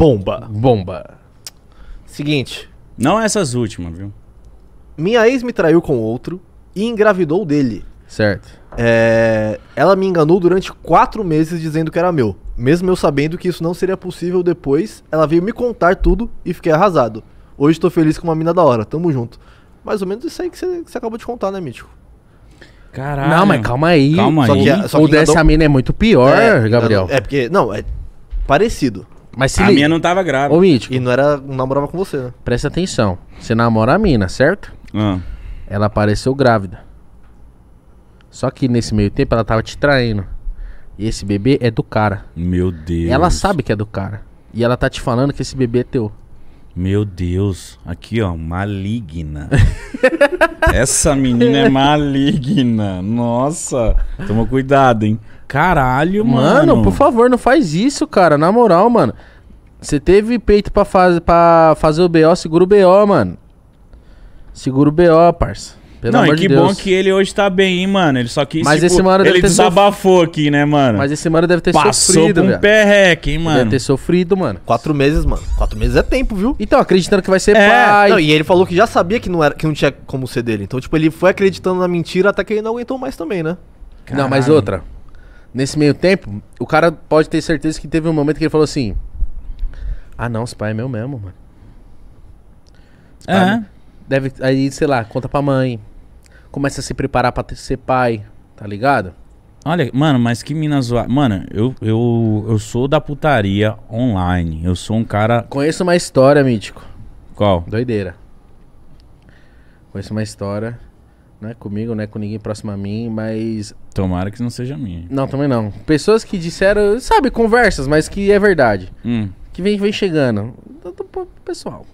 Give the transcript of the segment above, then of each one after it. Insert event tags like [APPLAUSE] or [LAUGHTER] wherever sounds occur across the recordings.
Bomba. Bomba. Seguinte. Não essas últimas, viu? Minha ex me traiu com outro e engravidou dele. Certo. É, ela me enganou durante quatro meses dizendo que era meu. Mesmo eu sabendo que isso não seria possível depois, ela veio me contar tudo e fiquei arrasado. Hoje tô feliz com uma mina da hora, tamo junto. Mais ou menos isso aí que você acabou de contar, né, Mítico? Caralho. Não, mas calma aí. Calma só aí. Que, só que o enganou... dessa mina é muito pior, é, Gabriel. É porque, não, é parecido. Mas se a li... minha não tava grávida. Ô, Mítico. E não era. Não namorava com você, né? Presta atenção. Você namora a mina, certo? Ah. Ela apareceu grávida. Só que nesse meio tempo ela tava te traindo. E esse bebê é do cara. Meu Deus. Ela sabe que é do cara. E ela tá te falando que esse bebê é teu. Meu Deus, aqui ó, maligna. [LAUGHS] Essa menina é maligna. Nossa, toma cuidado, hein? Caralho, mano. Mano, por favor, não faz isso, cara. Na moral, mano. Você teve peito pra, faz, fazer o BO, segura o BO, mano. Segura o BO, parça. Pelo não, amor e que de Deus. bom que ele hoje tá bem, hein, mano. Ele só quis. Mas tipo, esse mano Ele desabafou sof... aqui, né, mano? Mas esse mano deve ter Passou sofrido, velho. um perreque, hein, mano. Deve ter sofrido, mano. Quatro meses, mano. Quatro meses é tempo, viu? Então, acreditando que vai ser é. pai. Não, e ele falou que já sabia que não, era, que não tinha como ser dele. Então, tipo, ele foi acreditando na mentira até que ele não aguentou mais também, né? Caralho. Não, mas outra. Nesse meio tempo, o cara pode ter certeza que teve um momento que ele falou assim: Ah, não, esse pai é meu mesmo, mano. Esse é. Deve, aí, sei lá, conta pra mãe começa a se preparar para ser pai, tá ligado? Olha, mano, mas que mina zoada. Mano, eu, eu, eu sou da putaria online. Eu sou um cara. Conheço uma história, mítico. Qual? Doideira. Conheço uma história. Não é comigo, não é com ninguém próximo a mim, mas. Tomara que não seja minha. Não, também não. Pessoas que disseram, sabe, conversas, mas que é verdade. Hum. Que vem, vem chegando. Do pessoal.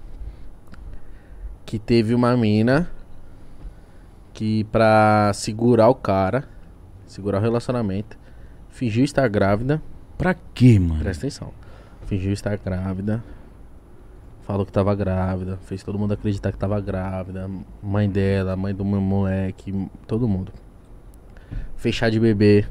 Que teve uma mina que pra segurar o cara, segurar o relacionamento, fingiu estar grávida. Pra quê, mano? Presta atenção. Fingiu estar grávida. Falou que tava grávida. Fez todo mundo acreditar que tava grávida. Mãe dela, mãe do meu moleque, todo mundo. Fechar de bebê.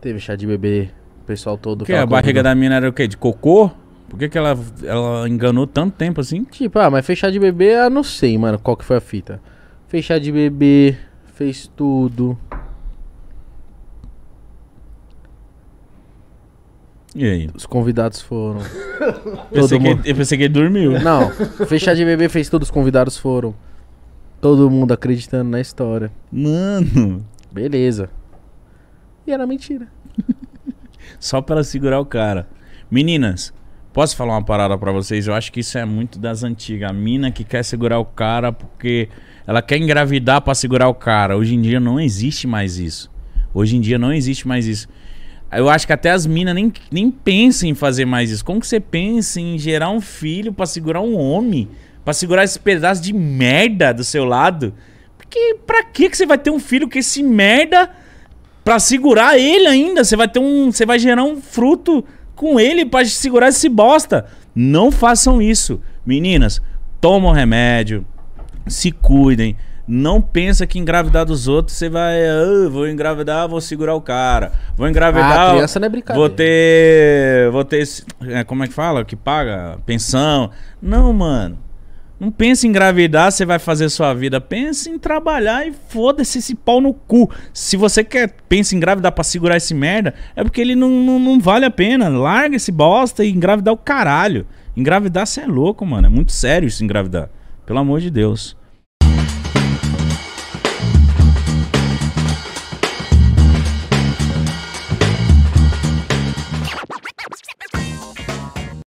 Teve chá de bebê. O pessoal todo. Que a barriga da mina era o quê? De cocô? Por que, que ela, ela enganou tanto tempo assim? Tipo, ah, mas fechar de bebê, eu não sei, mano, qual que foi a fita. Fechar de bebê, fez tudo. E aí? Os convidados foram. [LAUGHS] pensei, mundo... que, eu pensei que ele dormiu. Não, fechar de bebê fez tudo, os convidados foram. Todo mundo acreditando na história. Mano. Beleza. E era mentira. [LAUGHS] Só para segurar o cara. Meninas, Posso falar uma parada para vocês? Eu acho que isso é muito das antigas. A mina que quer segurar o cara porque ela quer engravidar para segurar o cara. Hoje em dia não existe mais isso. Hoje em dia não existe mais isso. Eu acho que até as minas nem, nem pensam em fazer mais isso. Como que você pensa em gerar um filho para segurar um homem? para segurar esse pedaço de merda do seu lado? Porque pra que você vai ter um filho que esse merda pra segurar ele ainda? Você vai ter um. Você vai gerar um fruto com ele para segurar esse bosta. Não façam isso. Meninas, tomam remédio, se cuidem. Não pensa que engravidar dos outros você vai, ah, vou engravidar, vou segurar o cara. Vou engravidar. Ah, criança não é brincadeira. Vou ter, vou ter, é, como é que fala? Que paga pensão. Não, mano. Não pense em engravidar, você vai fazer sua vida. Pense em trabalhar e foda-se esse pau no cu. Se você quer pense em engravidar pra segurar esse merda, é porque ele não, não, não vale a pena. Larga esse bosta e engravidar o caralho. Engravidar você é louco, mano. É muito sério isso engravidar. Pelo amor de Deus.